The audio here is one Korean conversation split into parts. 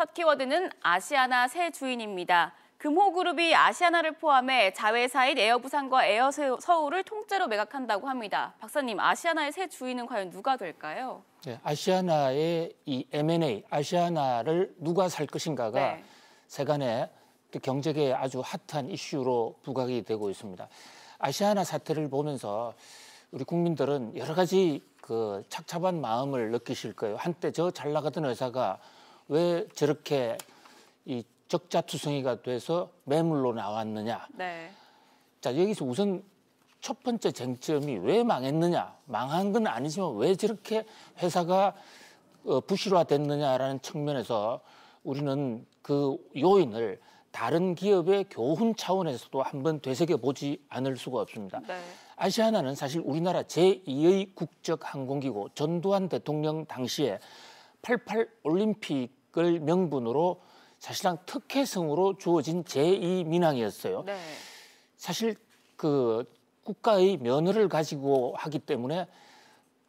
첫 키워드는 아시아나 새 주인입니다. 금호그룹이 아시아나를 포함해 자회사인 에어부산과 에어서울을 통째로 매각한다고 합니다. 박사님, 아시아나의 새 주인은 과연 누가 될까요? 네, 아시아나의 이 M&A, 아시아나를 누가 살 것인가가 네. 세간의 경제계에 아주 핫한 이슈로 부각이 되고 있습니다. 아시아나 사태를 보면서 우리 국민들은 여러 가지 그 착잡한 마음을 느끼실 거예요. 한때 저잘 나가던 회사가 왜 저렇게 이 적자투성이가 돼서 매물로 나왔느냐. 네. 자 여기서 우선 첫 번째 쟁점이 왜 망했느냐. 망한 건 아니지만 왜 저렇게 회사가 어, 부실화됐느냐라는 측면에서 우리는 그 요인을 다른 기업의 교훈 차원에서도 한번 되새겨 보지 않을 수가 없습니다. 네. 아시아나는 사실 우리나라 제2의 국적 항공기고 전두환 대통령 당시에 88 올림픽 을 명분으로 사실상 특혜성으로 주어진 제2민항이었어요. 네. 사실 그 국가의 면허를 가지고 하기 때문에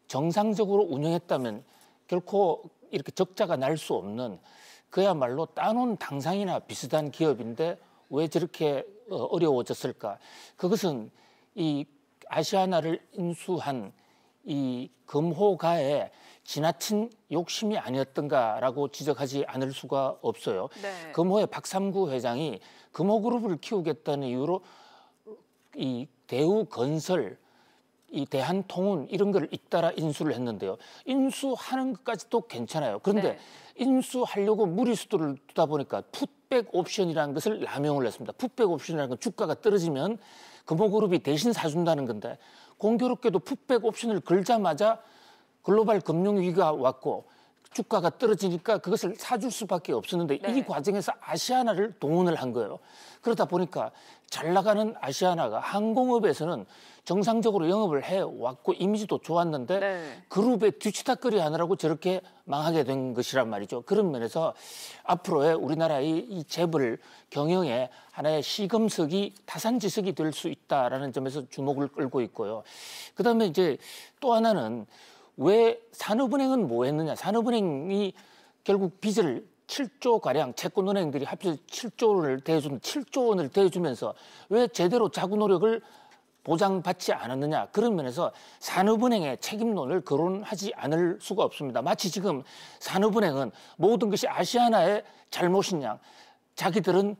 정상적으로 운영했다면 결코 이렇게 적자가 날 수 없는 그야말로 따놓은 당상이나 비슷한 기업인데 왜 저렇게 어, 어려워졌을까? 그것은 이 아시아나를 인수한 이 금호가의 지나친 욕심이 아니었던가라고 지적하지 않을 수가 없어요. 네. 금호의 박삼구 회장이 금호그룹을 키우겠다는 이유로 이 대우건설 이 대한통운 이런 걸 잇따라 인수를 했는데요. 인수하는 것까지도 괜찮아요. 그런데 네. 인수하려고 무리수도를 두다 보니까 풋백 옵션이라는 것을 남용을 했습니다. 풋백 옵션이라는 건 주가가 떨어지면 금호그룹이 대신 사준다는 건데 공교롭게도 풋백 옵션을 걸자마자 글로벌 금융위기가 왔고 주가가 떨어지니까 그것을 사줄 수밖에 없었는데 네. 이 과정에서 아시아나를 동원을 한 거예요. 그러다 보니까 잘 나가는 아시아나가 항공업에서는 정상적으로 영업을 해왔고 이미지도 좋았는데 네. 그룹의 뒤치다거리 하느라고 저렇게 망하게 된 것이란 말이죠. 그런 면에서 앞으로의 우리나라의 이 재벌 경영의 하나의 시금석이 타산지석이 될 수 있다라는 점에서 주목을 끌고 있고요. 그다음에 이제 또 하나는 왜 산업은행은 뭐 했느냐? 산업은행이 결국 빚을 7조 가량 채권은행들이 합쳐서 7조를 대해주 7조 원을 대해주면서 왜 제대로 자구 노력을 보장받지 않았느냐 그런 면에서 산업은행의 책임론을 거론하지 않을 수가 없습니다. 마치 지금 산업은행은 모든 것이 아시아나의 잘못인 양 자기들은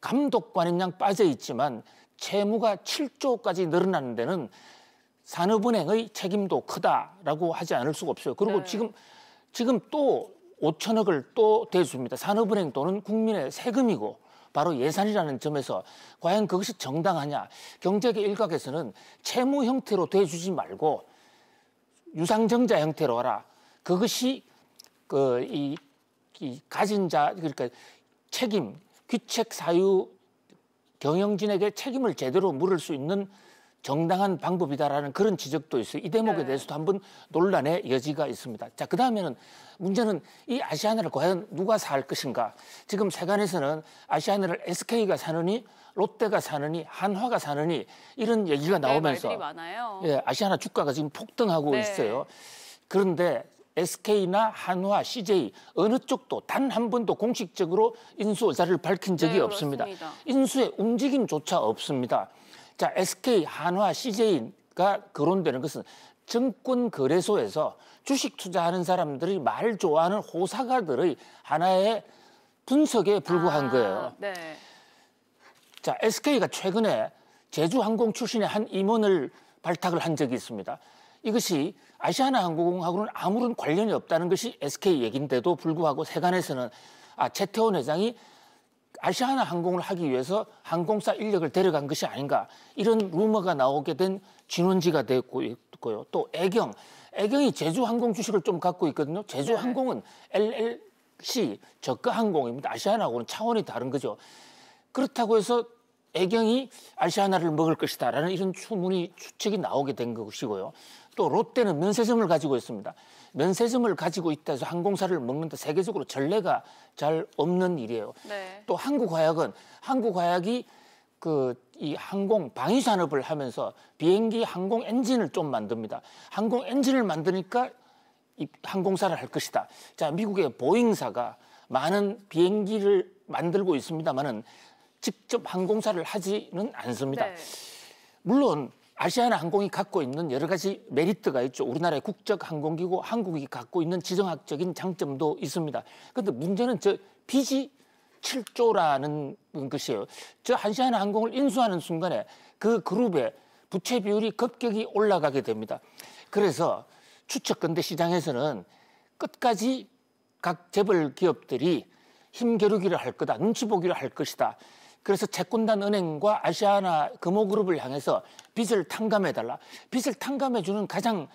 감독관인 양 빠져 있지만 채무가 7조까지 늘어나는 데는 산업은행의 책임도 크다라고 하지 않을 수가 없어요. 그리고 네. 지금 지금 또 5천억을 또대줍니다 산업은행 또는 국민의 세금이고 바로 예산이라는 점에서 과연 그것이 정당하냐. 경제계 일각에서는 채무 형태로 대주지 말고 유상증자 형태로 하라. 그것이 그이 이 가진 자 그러니까 책임 귀책 사유 경영진에게 책임을 제대로 물을 수 있는 정당한 방법이다라는 그런 지적도 있어요. 이 대목에 네. 대해서도 한번 논란의 여지가 있습니다. 자, 그 다음에는 문제는 이 아시아나를 과연 누가 살 것인가. 지금 세간에서는 아시아나를 SK가 사느니 롯데가 사느니 한화가 사느니 이런 얘기가 네, 나오면서 네, 예, 아시아나 주가가 지금 폭등하고 네. 있어요. 그런데 SK나 한화, CJ 어느 쪽도 단 한 번도 공식적으로 인수 의사를 밝힌 적이 네, 없습니다. 인수의 움직임조차 없습니다. 자, SK, 한화, CJ가 거론되는 것은 증권 거래소에서 주식 투자하는 사람들이 말 좋아하는 호사가들의 하나의 분석에 불과한 아, 거예요. 네. 자, SK가 최근에 제주항공 출신의 한 임원을 발탁을 한 적이 있습니다. 이것이 아시아나 항공하고는 아무런 관련이 없다는 것이 SK 얘긴데도 불구하고 세간에서는 아, 최태원 회장이 아시아나 항공을 하기 위해서 항공사 인력을 데려간 것이 아닌가 이런 루머가 나오게 된 진원지가 되고 있고요. 또 애경, 애경이 제주 항공 주식을 좀 갖고 있거든요. 제주 네. 항공은 LLC 저가 항공입니다. 아시아나하고는 차원이 다른 거죠. 그렇다고 해서 애경이 아시아나를 먹을 것이다라는 이런 추문이 추측이 나오게 된 것이고요. 또 롯데는 면세점을 가지고 있습니다. 면세점을 가지고 있다 해서 항공사를 먹는다 세계적으로 전례가 잘 없는 일이에요. 네. 또 한국화약은 한국화약이 그 이 항공 방위 산업을 하면서 비행기 항공 엔진을 좀 만듭니다. 항공 엔진을 만드니까 이 항공사를 할 것이다. 자, 미국의 보잉사가 많은 비행기를 만들고 있습니다만은 직접 항공사를 하지는 않습니다. 네. 물론 아시아나 항공이 갖고 있는 여러 가지 메리트가 있죠. 우리나라의 국적 항공기고 한국이 갖고 있는 지정학적인 장점도 있습니다. 그런데 문제는 저 빚이 7조라는 것이에요. 저아시아나 항공을 인수하는 순간에 그 그룹의 부채 비율이 급격히 올라가게 됩니다. 그래서 추측건대 시장에서는 끝까지 각 재벌 기업들이 힘겨루기를 할 거다, 눈치 보기를 할 것이다. 그래서 채권단 은행과 아시아나 금호그룹을 향해서 빚을 탕감해달라. 빚을 탕감해주는 가장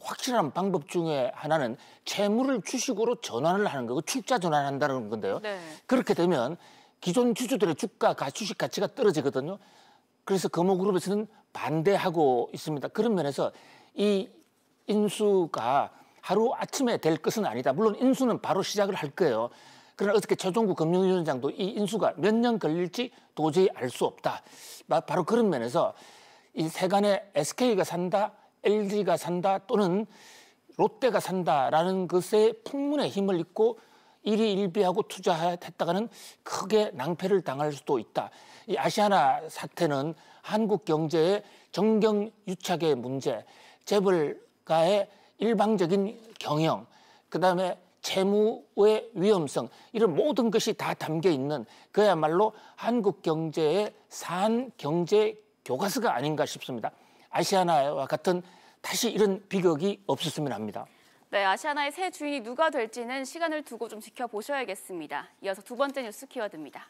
확실한 방법 중에 하나는 채무를 주식으로 전환을 하는 거고 출자 전환한다는 건데요. 네. 그렇게 되면 기존 주주들의 주가, 주식 가치가 떨어지거든요. 그래서 금호그룹에서는 반대하고 있습니다. 그런 면에서 이 인수가 하루 아침에 될 것은 아니다. 물론 인수는 바로 시작을 할 거예요. 그러나 어떻게 최종구 금융위원장도 이 인수가 몇 년 걸릴지 도저히 알 수 없다. 바로 그런 면에서 이 세간에 SK가 산다, LG가 산다 또는 롯데가 산다라는 것에 풍문의 힘을 입고 일이 일비하고 투자했다가는 크게 낭패를 당할 수도 있다. 이 아시아나 사태는 한국 경제의 정경 유착의 문제, 재벌가의 일방적인 경영, 그 다음에 재무의 위험성 이런 모든 것이 다 담겨 있는 그야말로 한국 경제의 산 경제 교과서가 아닌가 싶습니다. 아시아나와 같은 다시 이런 비극이 없었으면 합니다. 네, 아시아나의 새 주인이 누가 될지는 시간을 두고 좀 지켜보셔야겠습니다. 이어서 두 번째 뉴스 키워드입니다.